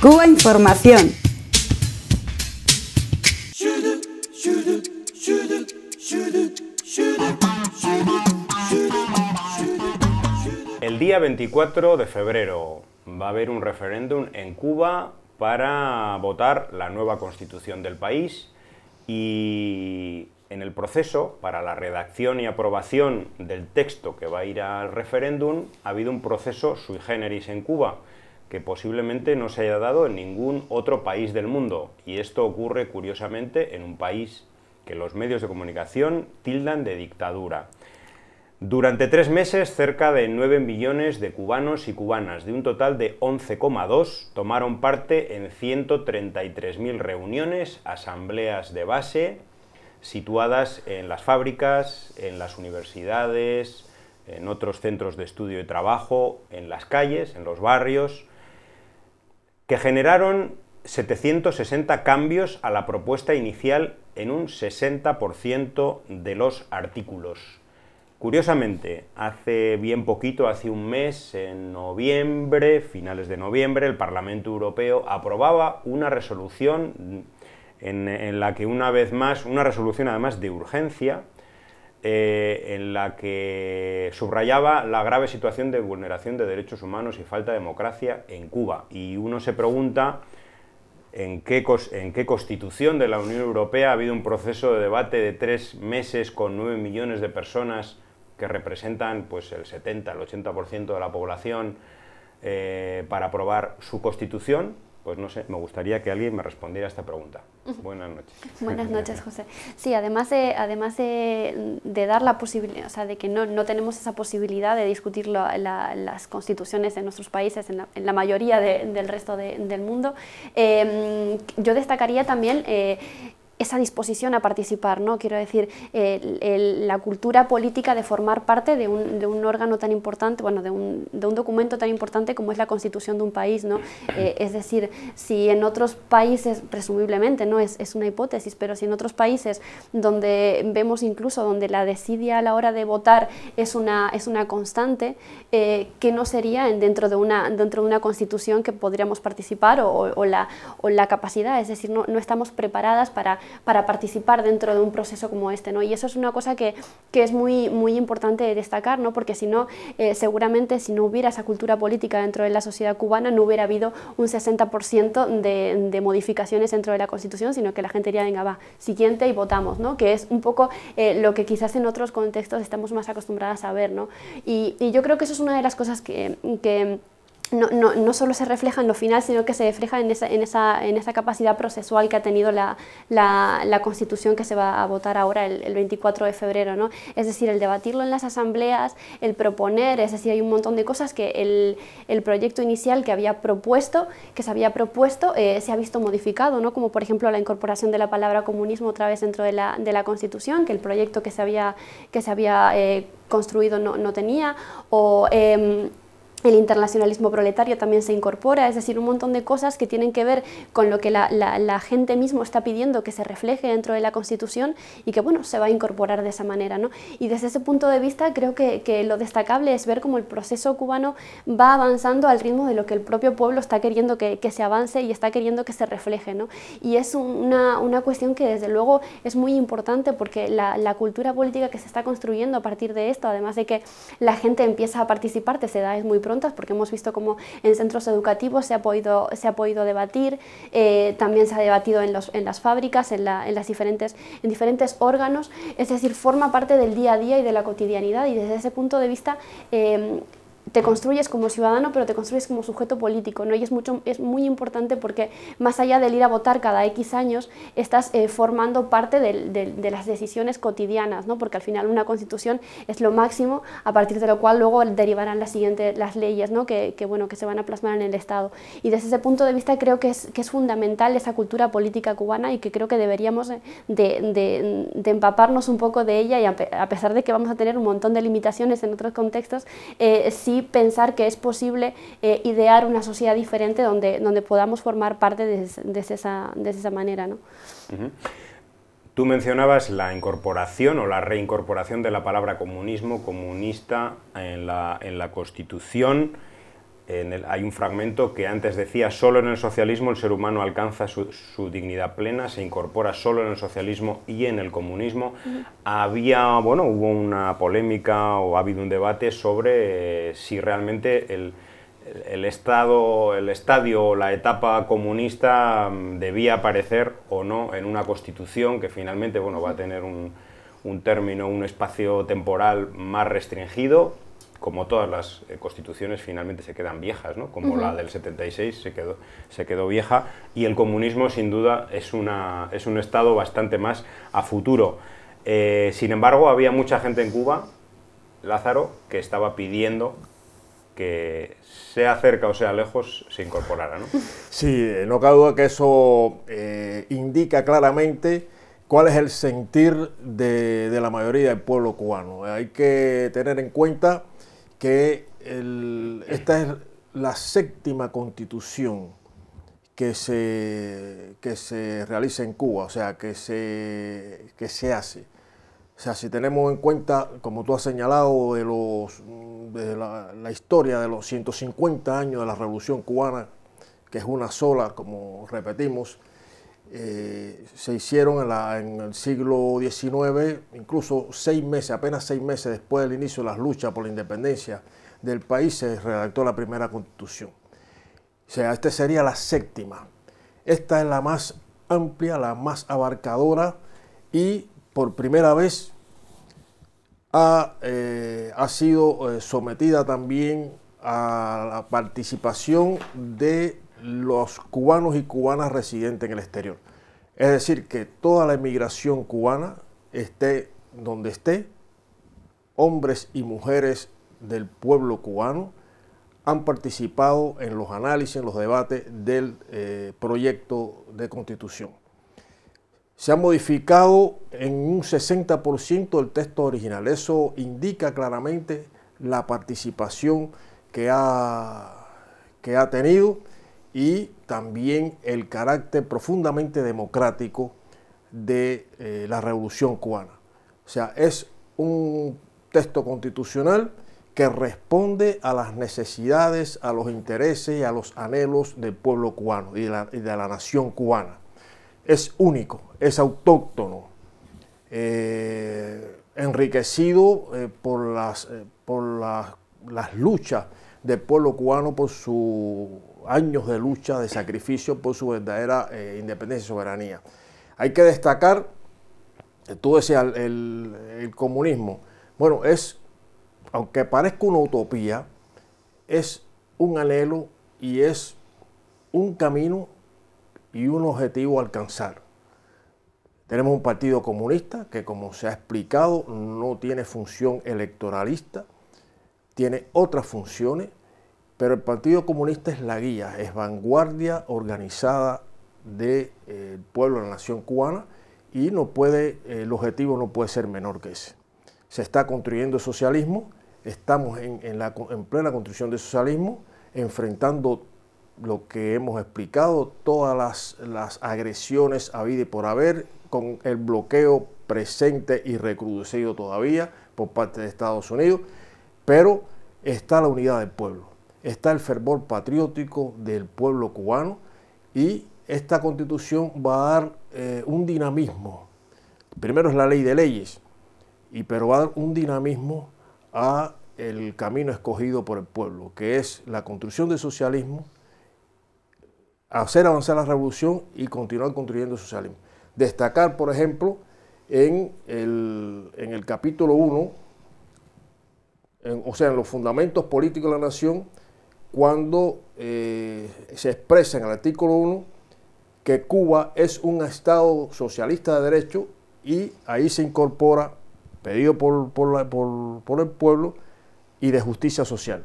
Cuba Información. El día 24 de febrero va a haber un referéndum en Cuba para votar la nueva constitución del país y en el proceso, para la redacción y aprobación del texto que va a ir al referéndum, ha habido un proceso sui generis en Cuba que posiblemente no se haya dado en ningún otro país del mundo. Y esto ocurre curiosamente en un país que los medios de comunicación tildan de dictadura. Durante tres meses, cerca de 9 millones de cubanos y cubanas, de un total de 11,2, tomaron parte en 133.000 reuniones, asambleas de base, situadas en las fábricas, en las universidades, en otros centros de estudio y trabajo, en las calles, en los barrios, que generaron 760 cambios a la propuesta inicial en un 60% de los artículos. Curiosamente, hace bien poquito, hace un mes, en noviembre, finales de noviembre, el Parlamento Europeo aprobaba una resolución en, la que una vez más, una resolución además de urgencia, eh, en la que subrayaba la grave situación de vulneración de derechos humanos y falta de democracia en Cuba. Y uno se pregunta en qué, constitución de la Unión Europea ha habido un proceso de debate de tres meses con nueve millones de personas que representan pues, el 70, el 80% de la población eh, para aprobar su constitución pues no sé, me gustaría que alguien me respondiera a esta pregunta. Buenas noches. Buenas noches, José. Sí, además de, además de, dar la posibilidad, o sea, de que no, tenemos esa posibilidad de discutir las constituciones en nuestros países, en la, mayoría del resto del mundo, eh, yo destacaría también eh, esa disposición a participar, ¿no? Quiero decir, la cultura política de formar parte de un, de un órgano tan importante, bueno, de un, de un, documento tan importante como es la constitución de un país, ¿no? Eh, es decir, si en otros países, presumiblemente, no es, una hipótesis, pero si en otros países donde vemos incluso donde la desidia a la hora de votar es una, es una constante, eh, ¿qué no sería dentro de, una, dentro de una constitución que podríamos participar o, la, la capacidad? Es decir, no, no estamos preparadas para para participar dentro de un proceso como este. ¿no? Y eso es una cosa que, es muy, muy importante destacar, ¿no? porque si no, eh, seguramente si no hubiera esa cultura política dentro de la sociedad cubana, no hubiera habido un 60% de, modificaciones dentro de la Constitución, sino que la gente diría, venga, va, siguiente y votamos, ¿no? que es un poco eh, lo que quizás en otros contextos estamos más acostumbradas a ver. ¿no? Y, yo creo que eso es una de las cosas que no, no, solo se refleja en lo final, sino que se refleja en esa, en esa, capacidad procesual que ha tenido la, Constitución que se va a votar ahora el, 24 de febrero. ¿no? Es decir, el debatirlo en las asambleas, el proponer, es decir, hay un montón de cosas que el, proyecto inicial que había propuesto, que se había propuesto, eh, se ha visto modificado, ¿no? como por ejemplo la incorporación de la palabra comunismo otra vez dentro de la, Constitución, que el proyecto que se había, que se había eh, construido no, tenía, o... Em, el internacionalismo proletario también se incorpora, es decir, un montón de cosas que tienen que ver con lo que la, gente mismo está pidiendo que se refleje dentro de la Constitución y que, bueno, se va a incorporar de esa manera, ¿no? Y desde ese punto de vista creo que, lo destacable es ver cómo el proceso cubano va avanzando al ritmo de lo que el propio pueblo está queriendo que, se avance y está queriendo que se refleje, ¿no? Y es una, cuestión que desde luego es muy importante porque la, la, cultura política que se está construyendo a partir de esto, además de que la gente empieza a participar, te se da es muy pronto, porque hemos visto cómo en centros educativos se ha podido, se ha podido debatir, eh, también se ha debatido en, los, en las fábricas, en, las diferentes, en diferentes órganos, es decir, forma parte del día a día y de la cotidianidad y desde ese punto de vista eh, te construyes como ciudadano, pero te construyes como sujeto político, ¿no? Y es, mucho, es muy importante porque más allá del ir a votar cada X años, estás eh, formando parte de, las decisiones cotidianas, ¿no? Porque al final una constitución es lo máximo a partir de lo cual luego derivarán las siguientes las leyes, ¿no? Que, bueno, que se van a plasmar en el Estado. Y desde ese punto de vista creo que es, que es fundamental esa cultura política cubana y que creo que deberíamos eh, de, empaparnos un poco de ella y a, pesar de que vamos a tener un montón de limitaciones en otros contextos, eh, sí pensar que es posible eh, idear una sociedad diferente donde, podamos formar parte de, esa, manera. Tú mencionabas la incorporación o la reincorporación de la palabra comunismo, comunista en la, en la Constitución hay un fragmento que antes decía, solo en el socialismo el ser humano alcanza su, dignidad plena, se incorpora solo en el socialismo y en el comunismo. Había, bueno, hubo una polémica o ha habido un debate sobre eh, si realmente el, estado, el estadio o la etapa comunista mm, debía aparecer o no en una constitución que finalmente, va a tener un término, un espacio temporal más restringido, como todas las eh, constituciones finalmente se quedan viejas, ¿no? como la del 76 se quedó, se quedó vieja, y el comunismo sin duda es, una, es un estado bastante más a futuro. Eh, sin embargo, había mucha gente en Cuba, Lázaro, que estaba pidiendo que sea cerca o sea lejos se incorporara. ¿no? Sí, eh, no cabe duda que eso indica claramente cuál es el sentir de, de la mayoría del pueblo cubano. Hay que tener en cuenta que esta es la séptima constitución que se, que se realiza en Cuba, o sea, que se, que se hace. O sea, si tenemos en cuenta, como tú has señalado, de, los, la, historia de los 150 años de la Revolución Cubana, que es una sola, como repetimos, eh, se hicieron en, el siglo XIX, incluso seis meses, apenas seis meses después del inicio de las luchas por la independencia del país, se redactó la primera constitución. O sea, esta sería la séptima. Esta es la más amplia, la más abarcadora y por primera vez ha eh, sido eh, sometida también a la participación de los cubanos y cubanas residentes en el exterior. Es decir, que toda la emigración cubana esté donde esté, hombres y mujeres del pueblo cubano han participado en los análisis, en los debates del eh, proyecto de constitución. Se ha modificado en un 60% el texto original. Eso indica claramente la participación que ha, que ha tenido y también el carácter profundamente democrático de eh, la Revolución cubana. O sea, es un texto constitucional que responde a las necesidades, a los intereses y a los anhelos del pueblo cubano y de la, nación cubana. Es único, es autóctono, eh, enriquecido eh, por, las, por las luchas del pueblo cubano por su años de lucha, de sacrificio por su verdadera eh, independencia y soberanía. Hay que destacar, eh, tú decías, el, el comunismo. Bueno, es, aunque parezca una utopía, es un anhelo y es un camino y un objetivo alcanzar. Tenemos un partido comunista que, como se ha explicado, no tiene función electoralista, tiene otras funciones pero el Partido Comunista es la guía, es vanguardia organizada del de, eh, pueblo, la nación cubana, y eh, el objetivo no puede ser menor que ese. Se está construyendo el socialismo, estamos en, plena construcción del socialismo, enfrentando lo que hemos explicado, todas las, agresiones habidas y por haber, con el bloqueo presente y recrudecido todavía por parte de Estados Unidos, pero está la unidad del pueblo está el fervor patriótico del pueblo cubano y esta constitución va a dar eh, un dinamismo. Primero es la ley de leyes, y pero va a dar un dinamismo a el camino escogido por el pueblo, que es la construcción del socialismo, hacer avanzar la revolución y continuar construyendo el socialismo. Destacar, por ejemplo, en el, en el capítulo 1, o sea, en los fundamentos políticos de la nación, cuando eh, se expresa en el artículo 1 que Cuba es un Estado socialista de derecho y ahí se incorpora, pedido por, el pueblo, y de justicia social.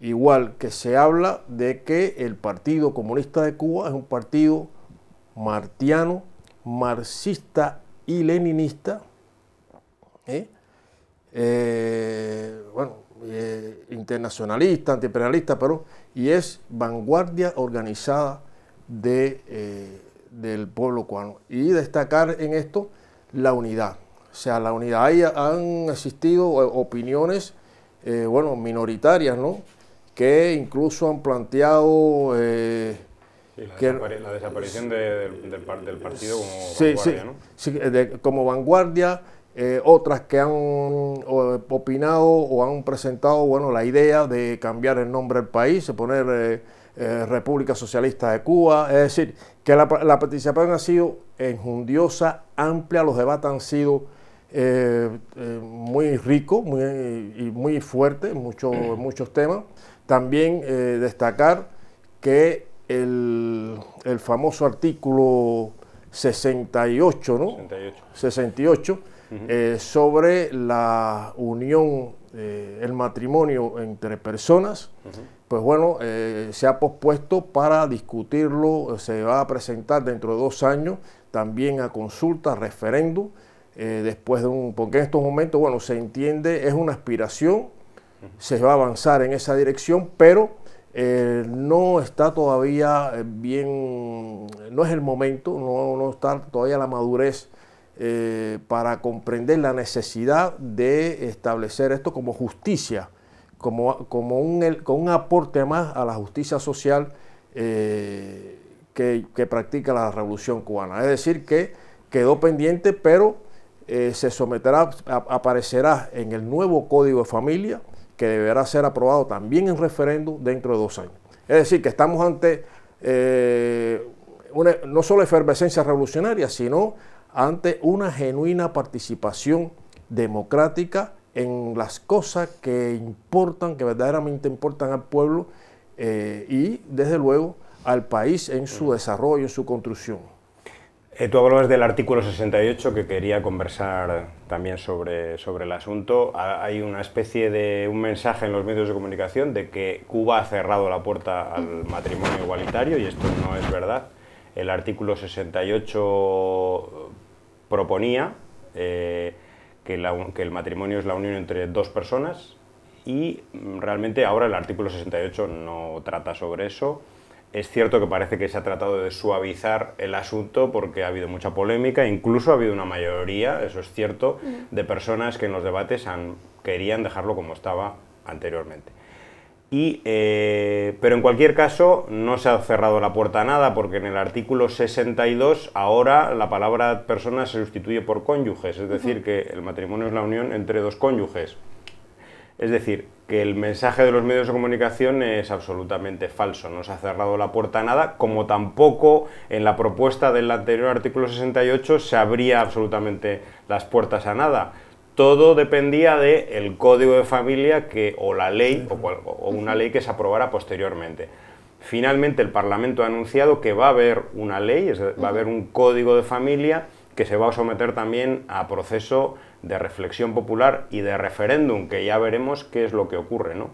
Igual que se habla de que el Partido Comunista de Cuba es un partido martiano, marxista y leninista. ¿eh? Eh, bueno, eh, internacionalista, antiimperialista, pero y es vanguardia organizada eh, del pueblo cubano. Y destacar en esto la unidad. O sea, la unidad. Ahí han existido eh, opiniones, bueno, minoritarias, ¿no? Que incluso han planteado... la, desaparición del, partido como vanguardia, sí, ¿no? como vanguardia eh, otras que han opinado o han presentado bueno, la idea de cambiar el nombre del país, de poner eh, eh, República Socialista de Cuba. Es decir, que la, participación ha sido enjundiosa, amplia, los debates han sido muy ricos y muy fuertes en mm. muchos temas. También destacar que el, el famoso artículo 68, ¿no? 68. 68 eh, sobre la unión, eh, el matrimonio entre personas, pues bueno, eh, se ha pospuesto para discutirlo, se va a presentar dentro de dos años también a consulta, referéndum, después de un, porque en estos momentos, bueno, se entiende, es una aspiración, se va a avanzar en esa dirección, pero... no está todavía bien, no es el momento, no, no está todavía la madurez eh, para comprender la necesidad de establecer esto como justicia, como, como, un, aporte más a la justicia social eh, que, practica la revolución cubana. Es decir, que quedó pendiente, pero eh, se someterá, aparecerá en el nuevo Código de Familia que deberá ser aprobado también en referéndum dentro de dos años. Es decir, que estamos ante no solo efervescencia revolucionaria, sino ante una genuina participación democrática en las cosas que importan, que verdaderamente importan al pueblo eh, y desde luego al país en su desarrollo, en su construcción. Eh, tú hablabas del artículo 68 que quería conversar también sobre, sobre el asunto. Hay una especie de un mensaje en los medios de comunicación de que Cuba ha cerrado la puerta al matrimonio igualitario y esto no es verdad el artículo 68 proponía eh, que, que, el matrimonio es la unión entre dos personas y mm, realmente ahora el artículo 68 no trata sobre eso. Es cierto que parece que se ha tratado de suavizar el asunto porque ha habido mucha polémica, incluso ha habido una mayoría, eso es cierto, mm. de personas que en los debates querían dejarlo como estaba anteriormente. Y, eh, pero en cualquier caso, no se ha cerrado la puerta a nada, porque en el artículo 62 ahora la palabra persona se sustituye por cónyuges, es decir, que el matrimonio es la unión entre dos cónyuges. Es decir, que el mensaje de los medios de comunicación es absolutamente falso, no se ha cerrado la puerta a nada, como tampoco en la propuesta del anterior artículo 68 se abría absolutamente las puertas a nada todo dependía del el código de familia que, o la ley o, una ley que se aprobara posteriormente. Finalmente el Parlamento ha anunciado que va a haber una ley, va a haber un código de familia que se va a someter también a proceso de reflexión popular y de referéndum, que ya veremos qué es lo que ocurre, ¿no?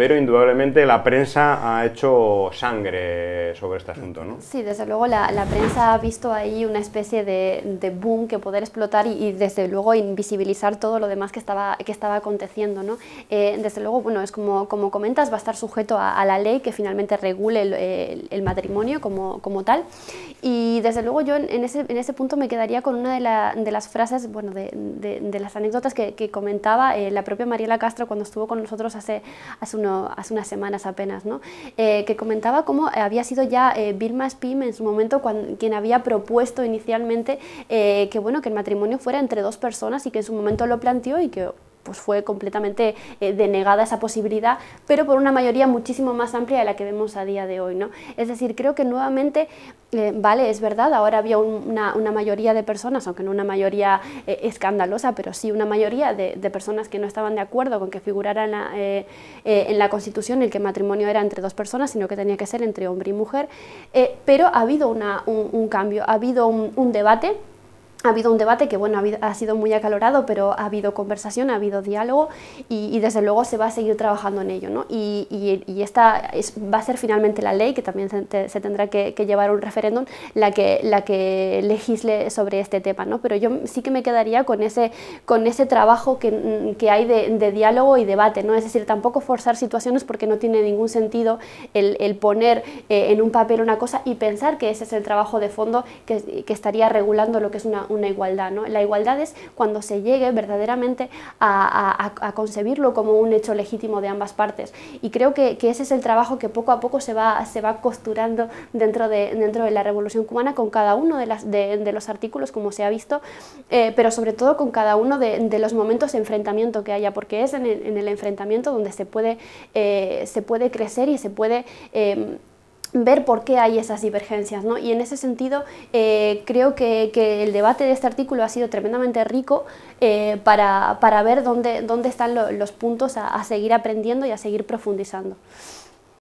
pero indudablemente la prensa ha hecho sangre sobre este asunto, ¿no? Sí, desde luego la, prensa ha visto ahí una especie de, boom que poder explotar y, desde luego invisibilizar todo lo demás que estaba, que estaba aconteciendo, ¿no? Eh, desde luego, bueno, es como, como comentas, va a estar sujeto a, la ley que finalmente regule el, matrimonio como, como, tal y desde luego yo en, ese, en punto me quedaría con una de, las frases, bueno, de, de, las anécdotas que, comentaba eh, la propia Mariela Castro cuando estuvo con nosotros hace, hace unos hace unas semanas apenas, ¿no? Eh, que comentaba cómo eh, había sido ya Birma eh, Vilma Spim en su momento quien había propuesto inicialmente que, bueno, que el matrimonio fuera entre dos personas y que en su momento lo planteó y que pues, fue completamente eh, denegada esa posibilidad, pero por una mayoría muchísimo más amplia de la que vemos a día de hoy. ¿no? Es decir, creo que nuevamente, eh, vale, es verdad, ahora había una, mayoría de personas, aunque no una mayoría eh, escandalosa, pero sí una mayoría de, personas que no estaban de acuerdo con que figurara en la, Constitución el que matrimonio era entre dos personas, sino que tenía que ser entre hombre y mujer, pero ha habido un, cambio, ha habido un debate ha habido un debate que bueno, ha, sido muy acalorado, pero ha habido conversación, ha habido diálogo y, desde luego se va a seguir trabajando en ello. ¿no? Y, esta es, va a ser finalmente la ley, que también se, tendrá que, llevar un referéndum, la que, la que legisle sobre este tema. ¿no? Pero yo sí que me quedaría con ese, con ese trabajo que, mm, hay de, diálogo y debate. ¿no? Es decir, tampoco forzar situaciones porque no tiene ningún sentido el, poner eh, en un papel una cosa y pensar que ese es el trabajo de fondo que estaría regulando lo que es una, una igualdad. ¿no? La igualdad es cuando se llegue verdaderamente a, concebirlo como un hecho legítimo de ambas partes. Y creo que, ese es el trabajo que poco a poco se va, se va costurando dentro de, dentro de la Revolución Cubana con cada uno de, las, de, los artículos, como se ha visto, eh, pero sobre todo con cada uno de, los momentos de enfrentamiento que haya, porque es en el, enfrentamiento donde se puede, eh, se puede crecer y se puede... Eh, ver por qué hay esas divergencias. ¿no? Y en ese sentido, eh, creo que, el debate de este artículo ha sido tremendamente rico eh, para, para, ver dónde, dónde están los puntos a seguir aprendiendo y a seguir profundizando.